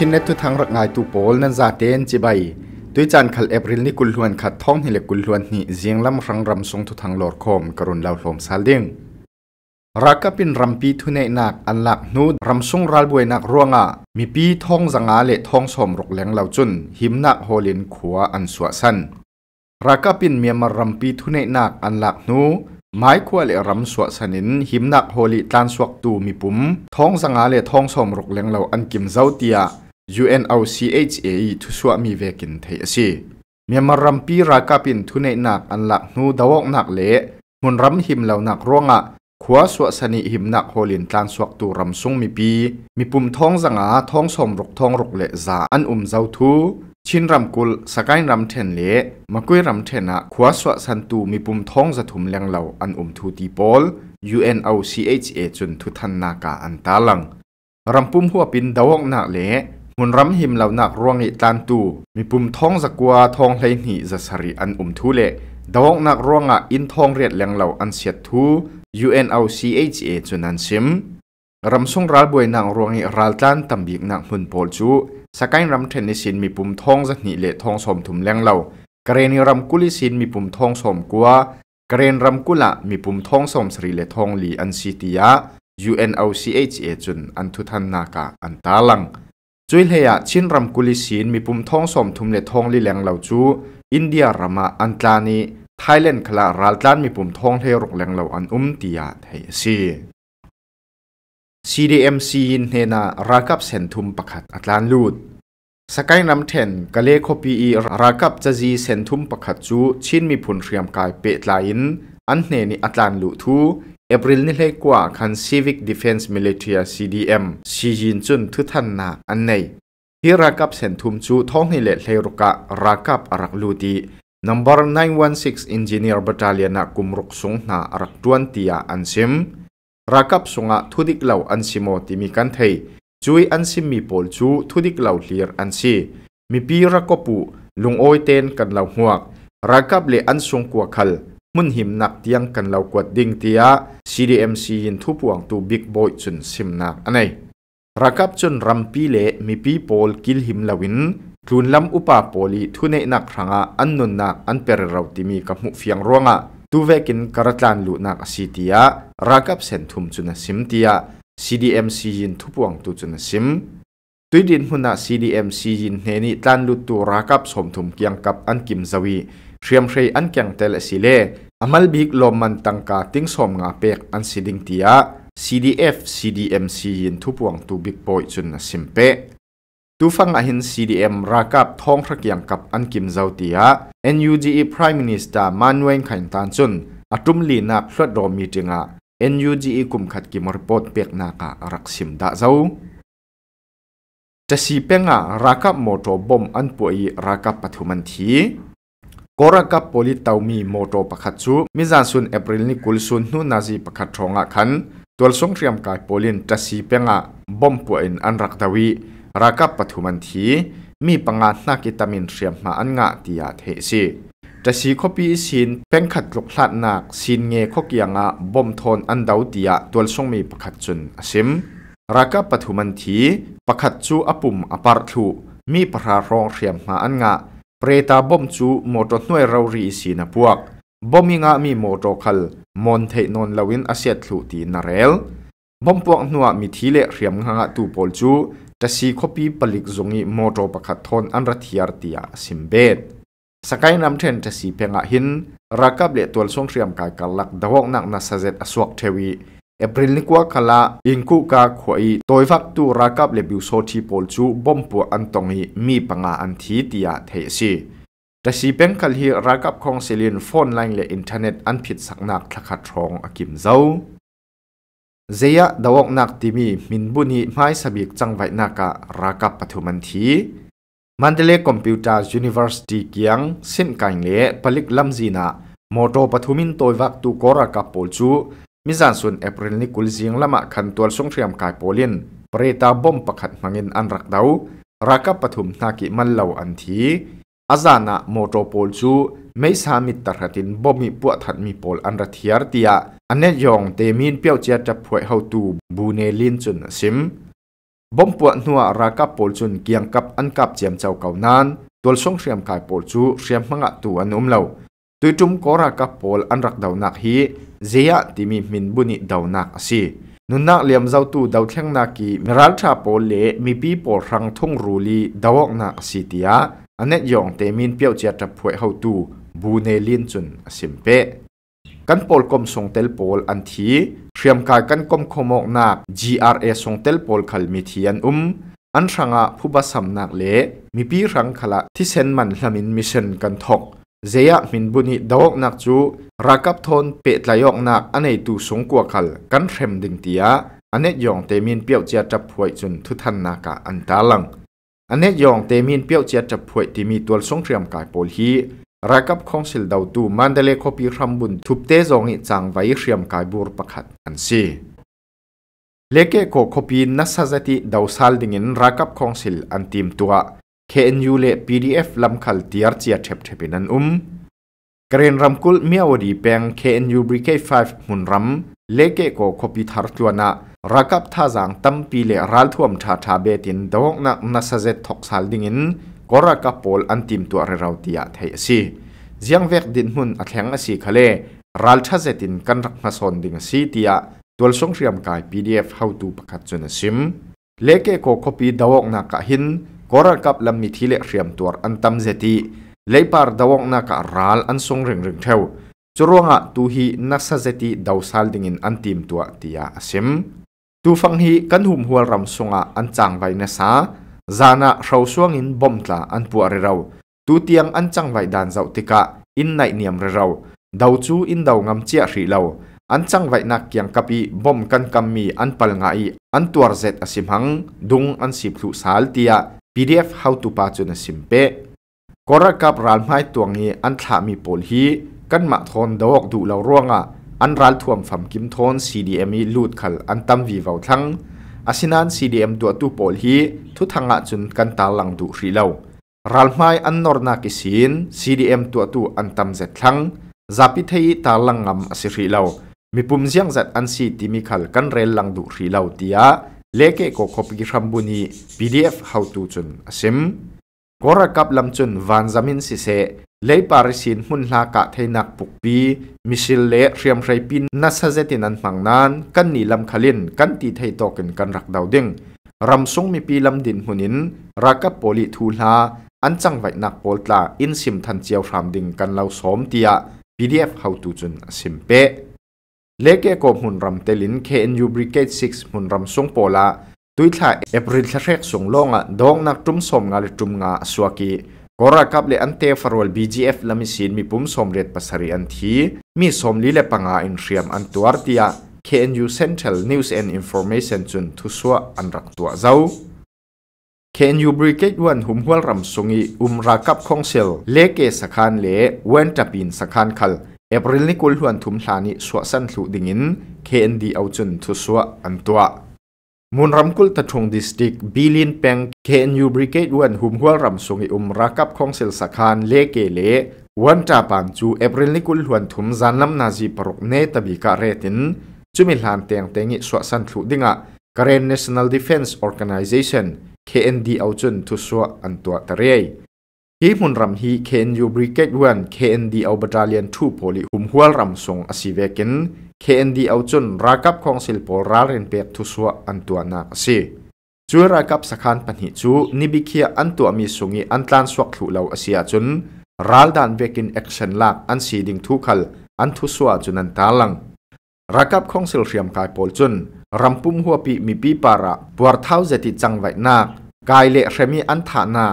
ชินเนตุทางรักงายตูโปลนันซาเตนจิใบตุยจันคัลเอปริลนี่กุลฮวนขัดท้องนิเลกุลฮวนนี่เสียงลำรังรำทรงทุทางหลอดคมกรุณลาวลมซาดลีงรักกับเป็นรำปีทุเนนักอันหลักนูดรำทรงรัลบวยนักร่วงอ่ะมีปีท้องสังอาเลท้องสมรกแหลงเหล่าจุนหิมนักโฮลินขัวอันสวสันรักกับเป็นเมียมารำปีทุเนนักอันหลักนูไม้ขวเลรำสวสนินหิมนักโฮลิตานสวกตูมีปุ่มท้องสังอาเลท้องสมรกแหลงเหล่าอันกิมเจ้าเตีย UNOCHA ทุสวมีเวกินเทยสิเมียมารัมปีรากับปินทุนในนักอันหลักนูดาวกนักเละมุนรัมหิมเหล่านักร่วงอะขวาสวสนิหิมนักโฮลินตานสวกตูรัมซุงมีปี มีปุ่มท้องสังอาท้องสมรกท้องรกเละจาอันอุมเจ้าทู ชินรัมกุลสกายรัมเทนเละมากุยรัมเทนอะขวาสวสันตูมีปุ่มท้องจะถุมแรงเหล่าอันอุมทูตีปอล UNOCHA จนทุทันนากาอันตาลังรัมปุ่มหัวปินดาวกนักเละหุ่นรำหิมเหล่านักร่วงอิตันตู มีปุ่มท้องสกัวทองไหลหนีจะสริอันอุ่มทุเลดาวนักร่วงอ่ะอินทองเรียดแหลงเหล่าอันเสียทู UNOCHA จุนันซิมรำสงรัลบวยนักรวงอิรัลตันตัมบิกนักหุ่นโพลจูสกายรำเทนนิสินมีปุ่มท้องจะหนีเละทองสมถุมแหลงเหล่ากรณีรำกุลิสินมีปุ่มทองสมกัวกรณีรำกุละมีปุ่มทองสมสริเลทองลีอันซิติยา UNOCHA จุนอันทุทันนากาอันตาลังจุยเฮียชินรำกุลิศินมีปุ่มท้องสมทุมเลทองลิแหลงเหล่าจูอินเดียรามาอันตานีไทยแลนด์คลาราลตันมีปุ่มท้องเทรกแหลงเหล่าอันอุ้มตียาไทยซี CDMC ยินเฮนารากับเซนทุมประคัดอัตลานลูดสกายนำเทนกะเลคปีอีรากับจะจีเซนทุมประคัดจูชินมีผลเรียมกายเปตลายินอันเนนิอัตลานลูทู April ni lai kwa khan Civic Defense Military CDM si jin chun thu than na an nei hi rakap sen thum chu thong ni le lai roka rakap arak lu ti number 916 engineer battalion na kumruk sung na arak tuan tia an sim rakap sunga thudik lau an simo ti mi kan thei chui an sim mi pol chu thudik lau hlir an si mi pi rakopu lung oi ten kan lau huak rakap le an sung kwa khal มุ่นหิมนักเตียงกันเหล่ากวดดิ่งเตีย CDMC ยินทุบวงตูบิ๊กบอยจนสิมนักอันไหนรักับจนรำมปีเละมีปีโปลกิลหิมลาวินกลุนลำอุปาโปลีทุนเอนนักครังะอันนุนนักอันเปรเราติมีกับมุเฟียงร่วงะตูเวกินกระตานลุนักสีเตียรักับเซนทุมจนสิมเตีย CDMC ยินทุบวงตูจนสิมตุยดินหุนนก CDMC ยินเฮนิตันลุตูรักับสมทุมเกียงกับอันกิมซวีเรียมเรยอันเกีงเตลสิเลอามัลบิกลมมันตังกาติ้งสมงาเป็กอันสิดิงตีย CDF CDMC ยินทุบวงตูบิกบอยจุนสิมเปตูฟังอาหิน CDM รากับท้องรักยังกับอันกิมเจ้าตีย NUDE Prime Minister มานเวงขันตันจุนอาตุมลีนักลวดโดมีจิงะ NUDE คุมขัดกิมรปดเปีกนากะรักสิมดะเจ้าจะสีเปงะรากับโมโตบอมอันป่วยรากับปฐุมันทีกรกับโพลิตาวมีโมโตประคัตชูมิจาสุนเอปริลนิคุลสุนนูนาซีประคัตทองอกขันตัวสงเรียมกายโพลินจะสีเปงะบอมป่วยอันรักดาวีรากับปฐุมันที มีปังงานนักิตามินเรียมมาอันงะติยาเทซีจะสีคบีสินเป็นขัดลุกลัดนักสินเงยขกยงะบอมทอนอันดาวติยาตัวสงมีประคัตจุนอสิมรากับปฐุมันทีประคัตจูอปุ่มอปาร์ทูมีประรารองเรียมมาอันงะเปรตบอมจูมโตน่วยเรารีสีนพวกบอมิงามีโมโตคัลมอนเทนนลวินอาเซียทลุตีนาเรลบอมพวกนัวมีทีเลเรียมหางตูปอลจูจะสีคบีปลิกจงีโมโตประคัดทนอันรัตยาร์ติยาสิมเบดสกายน้ำเทนจะสีเพียงหินรักับเลตัวส่งเรียมกายกัลักดาวกนักนัสเซตอสวกเทวีเอพริลนิกว่าคลาอิงค่กาขวยตัวฟักตูรักับเลบิวโซทีโพลจูบอมปัวอันตงฮีมีปังอาอันทีติยาเทซีแต่สีเป็นคลีรักับของเซลินฟอนไลน์และอินเทอร์เน็ตอันผิดสักนักทักทรองอกิมเจ้า เจียดาวกนักที่มี มินบุนีไม่สบิกจังไวนักรักับปฐุมันทีมันเดเลคอมพิวเตอร์ยูนิเวอร์ซิตี้เกียงสินกันเล่ผลิตลำจีนาโมโตปฐุมินตัวฟักตูกรักับโพลจูมิจานส่วนเอปริลนิกุลซิงละมะขันตัวสงเทียมกายโปเลียนปริตาบอมประคัดมังินอันรักดาวรคกปฐุมนากิมันเหล่าอันทีอาจานะโมโตโปลจูไม่สามิตรตินบอมีปวดถัดมีโปลอันรัทยาร์ติยอันเนยองเตมินเปียวเจียจับพวยเฮาตูบูเนลินจุนซิมบอมปวดนัวราคกโปลจุนเกียงกับอันกับเจียมเจ้าเก่านั้นตัวสงเทียมกายโปลจูเทียมมังะตูอันอุ่มเหล่าตุยจุมกอรากับพอลอันรักดาวนักฮีเจียติมีมินบุนิดาวนักสินุนนักเลี้ยมเจ้าตูดาวเทียงนักกีมีรัลชาพอลเล่มีปีพอรังทงรูลีดาวนักสิทีิอาอันเนยองเตมินเปียวเจียจับพวยเฮาตูบูเนลินจุนสิมเปกันพอลกมส่งเตลพอลอันทีเตรียมการกันกมขโมกนัก GRA ส่งเตลพอลขลมิเทียนอุมอันรังอะผู้บัสมนักเล่มีปีรังขละที่เซนมันละมินมิเชนกันทกเจียมินบุนิดอกนักจูรักับทนเป็ดลายกนักอันในตูสงกัวขัลกันเร็มดึงตีอาอันนี้ยองเตมินเปียวเจียจับพวยจนทุทันนากอันตาลังอันนี้ยองเตมินเปียวเจียจับพวยที่มีตัวสงเตรียมกายโพลฮีรักับของสิลดาวตูมันเดเลคอปีรำบุญทุบเตจองอิจังไว้เรียมกายบูรพคัดอันซีเลเกโกคอปีนัสซาจติดาวซาลดิงินรักับของสิลอันทีมตัว KNU เละ PDF ลำขัลเตียร์เจียเทปเทปินันอุ้มกรีนรำกุลเมียวดีแปง KNU b r i k 5หุ่นรำเลเกโกคบิทาร์ตัวนะรักับท่าจางตั้มปีเลรัลท่วมชาชาเบตินดวงนักนัสเซตทกสาลดิงินก็รักับโปลอันติมตัวเรราตียไทยสีเจียงเวกดินหุ่นอัแข็งอสีคาเลรัลชาเซตินกันรักมาสนดิงสีเตียตัวสงเรียมกาย PDF เฮาตูประกาศจนซิม เลเกโกคบิดาวกนักหิน koral kap lam mi thile hriam tuar an tam zeti leipar dawang na ka ral an song ring ring theu churonga tu hi nasa zeti dawsal dingin an tim tua tia asim tu fang hi kan hum hual ram songa an chang vai na sa zana rau in bom tla an pu are rau tu tiang an chang vai dan zau tika in nai niam re rau dau chu in dau ngam chia hri lo an chang vai nak kiang kapi bom kan kam mi an pal ngai an tuar zet asim hang dung an sip thu sal tia PDF how to pa chu na simpe kora kap ral mai tuangi an thla mi pol hi kan ma thon dawk du lo ruanga an ral thuam pham kim thon CDME lut khal an tam vi vau thlang asinan CDM tu tu pol hi thu thanga chun kan ta lang du hri lo ral mai an norna kisin CDM tu tu an tam zet thlang zapi thei ta langam asi hri lo mipum jiang zat an si timi khal kan rel lang du hri lo tia เลเกก็คบกิรัมบุนี PDF เฮาตูจุนอสิมกอรกับลำจุนวันจามินสิเซเลยปาริสินมุนลากะเทนักปุกปี มิชิลเลเรียมไรปินนัสเซตินันมังนานกันนีลำคลินกันตีไทยตอกันกันรักดาวด้งรำสงมีปีลำดินหุนิน รักกับโปลิทูลา อันจังไวนักโปลตาอินซิมทันเจียวรามดิงกันเล่าสมเตีย PDF เฮาตูจุนสิมเปเลกเกกบหุ่นรำเตลิน KNU Brigade 6หุ่นรำซงโปลาตุยท่าเอปริลเรกสงลงอ่ะดองนักจุ่มสมงาลจุ่มงาสวากีกรากับเลอันเตฟารวล BGF ลามิสินมีปุ่มสมเรยดปัสรีอันที มีสมลิเลปังอาอินเรียมอันตัวเตีย KNU Central News and Information จุนทุสวอันรักตัวเจ้า KNU Brigade วันหุมหัวรำสงีอุมรากับคองเซลเลเกสักานเลเวนจับปินสักานคัลเอพริลนี้กุลหวนทุมสานิสวสันสุดิงินเคนดีเอาจนทุสวะอันตัวมุนรำกุลตะทงดิสติกบิลินเปงเคนยูบริเกตวันหุมหัวรำสงอุมรักับของเซลสคานเลเกเลวันจ่าปันจูเอพริลนี้กุลหวนทุมจานนำนาจีปรกเนตบิกาเรตินจุมิลานเตียงเตงิสวสันสุดิงะการเนชั่นแนลดิฟเอนซ์ออร์แกเนชั่นเคนดีเอาจนทุสวะอันตัวทรียฮีมุนรำฮีเคนยูบริเกตวันเคนดีเอาบัตรเลียนทูโพลิหุมหัวรำสงอสิเวกินเคนดีเอาจนรักับของสิลปอราเรนเปียทุสวอันตัวนักสิจูรักับสักการปัหิจูนิบิเคียอันตัวมีสุงีอันตานสวกถุเลาอเสียจนรัลดานเวกินแอคชั่นลากอันสีดิงทุขัลอันทุสวจุนันตาลังรักับของสิลเรียมกายโพลจนรำปุ่มหัวปีมีปีปาระปวดเท้าเจติจังไวนักกายเละเรมีอันถานา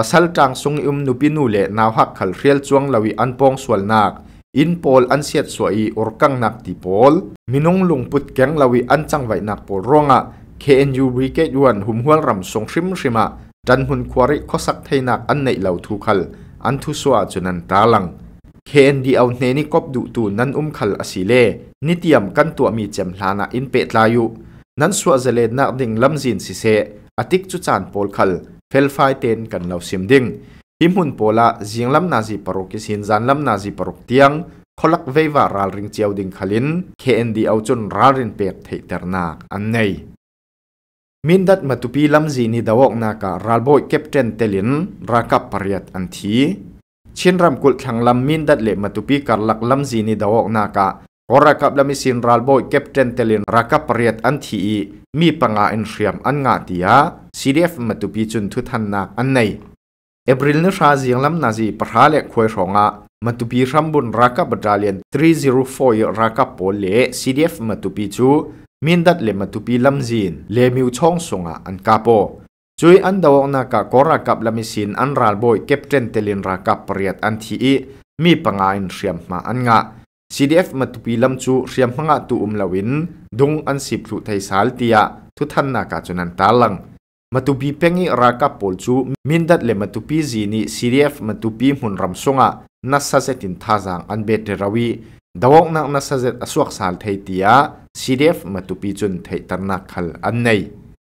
ปัสสลจังสุงอุมนุปินุเลนาวักขลเรียลจวงลาวิอันปองส่วนนักอินพอลอันเสียสวยอุรังนักติพอลมินงลงปุดแกงลาวิอันจังไวนักปอร่งอ่ะเคนยูบิเกยวนหุ่มหัวรำสงชิมชิมะจันหุนควาริข้อสักไทยนักอันในเหล่าทุกขลอันทุสวาจนันตาลังเคนดีเอาเนนิกบดุตูนันอุมขลอสิเลนิตยมกันตัวมีเจมลานาอินเปตลายุนันสวาเจเลนักดิ่งลำจินสิเซอติกจุจานพอลขล felfai ten kan lau sim ding him hun pola jing lam na ji parok ki sin jan lam na ji parok tiang kholak veiwa ral ring chiao ding khalin knd au chun ral rin pek thei ternak an nei min dat matupi lam ji ni dawok na ka ral boy captain telin rakap pariat an thi chin ram kul thang lam min dat le matupi kar lak lam ji ni dawok na ka กรกับลมิสินรัลบอยเก็บเจนเตลินรักับเรียดอันทีมีปังอาอินเรียมอันงาตียซีดีเอฟมาตุปีจุนทุทันนักอันในเอปริลนุชาเซียงลำนาจีพระาเล็กควยรองะมาตุปีรัมบุนรักับบดาเลียน304รักับโลเล่ซีดีเอฟมาตุปีจูมินดัดเลมาตุปีลำจินเลมิวช่องสงะอันกาโปจุยอันดาวนากากรักับลมิสินอันรัลบอยเก็บเจนเตลินรักับเรียดอันทีมีปังอาอินเรียมมาอันงา CDF มาตุปีลำจุเรียมพังอาตุอุมลาวินดงอันสิบถุไทยสาลติยะทุทันนากาจุนันตาลังมาตุปีเพงิรากับปลจุมินดัดเลมาตุปีจีนิ CDF มาตุปีหุนรำสงะนั s สะเจตินทาจางอันเบตรราวิดาวกนักนัสะเจตอสวกสาลไทยติย CDF มาตุปีจุนไทยตรนักขลอันใน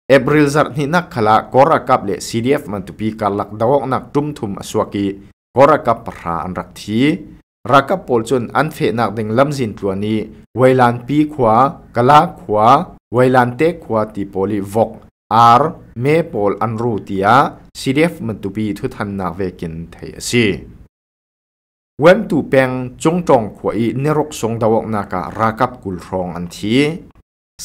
เอบริลจัดนินักขลากรากับเล CDF มาตุปีกาลักดาวกนักทุมทุมอสวกกรากับรอันรักทีรักกับปอลจนอันเฟนักเดึงลำสินตัวนี้ไวลานปีขวากะลาขวาไวลานเตขวาตีปอลิวกอาร์เมปอลอันรูติยาซีเดฟมันตุบีทุทันนาเวกินไทยสิเวนตูเปงจงจงขวอีนรกสงดาวกนากะรักกับกุลรองอันที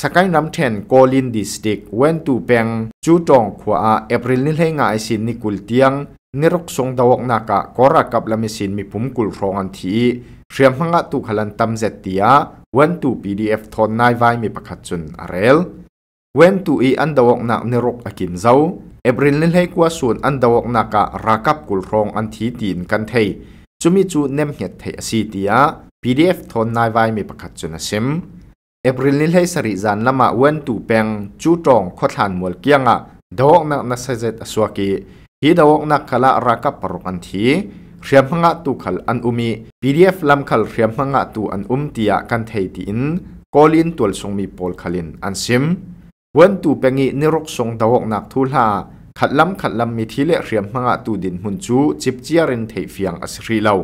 สกายน้ำเทนโกลินดิสติกเวนตูเปงจูจงขวาเอปริลนิเลงไอซินนิกุลเตียงนรกทรงดาวกนักะกรากับลามิสินมีผุมกุลรองอันทีเรียมหังะตุขลันตำเจตียวันตุพีดีเอฟทอนนายไวมีประคัดจนอเรลเว้นตุอีอันดาวกนักนรกอกินเจ้าเอบรินเลนให้กว่าส่วนอันดาวกนักะรากับกุลรองอันทีดินกันเทยจุมิจูเนมเหตเทยสีตียพีดีเอฟทอนนายไวมีประคัดจนเซมเอบรินเลนให้สริจันละมาเว้นตุเปงจูตรองขดหันมวลเกียงะดาวกนักนัสเซตสวากีีดาวกนักขละรักับปรุกันที เรียมหงะตุขลอันอุมี PDF ลำขลเรียมหงะตุอันอุมตียกันเทติอินกอลินตัวสงมีปอลขลินอันซิมวันตุเปงีนิรกสงดาวกนักทุลาขัดลำขัดลำมีทีเลเรียมหงะตุดินหุนจูจิบเจียรินเทเฟียงอสรีเลา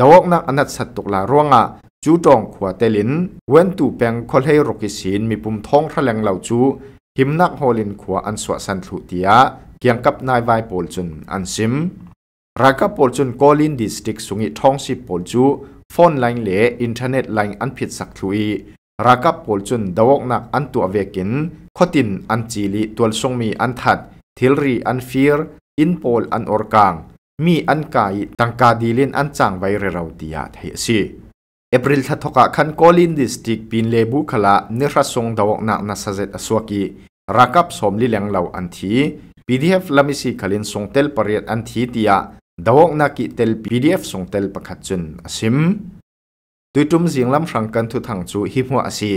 ดาวกนักอนัดสัตตุกลาร่วงะจูจองขวาเตลิน เว้นตูแปงคอลให้รกิศินมีปุ่มท้องทะเลงเหล่าจูหิมนักโฮลินขวาอันสวสันทุเตียียงกับนายวาโปลจุนอันซิมรักกับโอลจุนโกลินดิสติกสุงิท้องสิโปลจูฟอนไลน์เหลอินเทอร์เน็ตไลน์อันผิดสักทุยรักกับโอลจุนดาวกนักอันตัวเวกินขตินอันจีลีตัวทรงมีอันถัดทิลรีอันฟีร์อินโอลอันออร์กางมีอันกายตังกาดีลินอันจางไวเรเราดิยาเทซีเอปริลทัทกะคันโกลินดิสติกปินเลบุคละน้รัสงดาวกนักนัสเซตอสวกีรักับสมลิเลงเหล่าอันที PDF lamisi khalin songtel pariat an thi tia dawok na ki tel PDF songtel pakhat chun asim tuitum jinglam hrangkan thu thang chu hi mu asi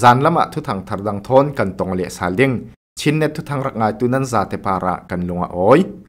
zanlama thu thang thardang thon kan tong le saling chinne thu thang rak ngai tunan za te para kan lunga oi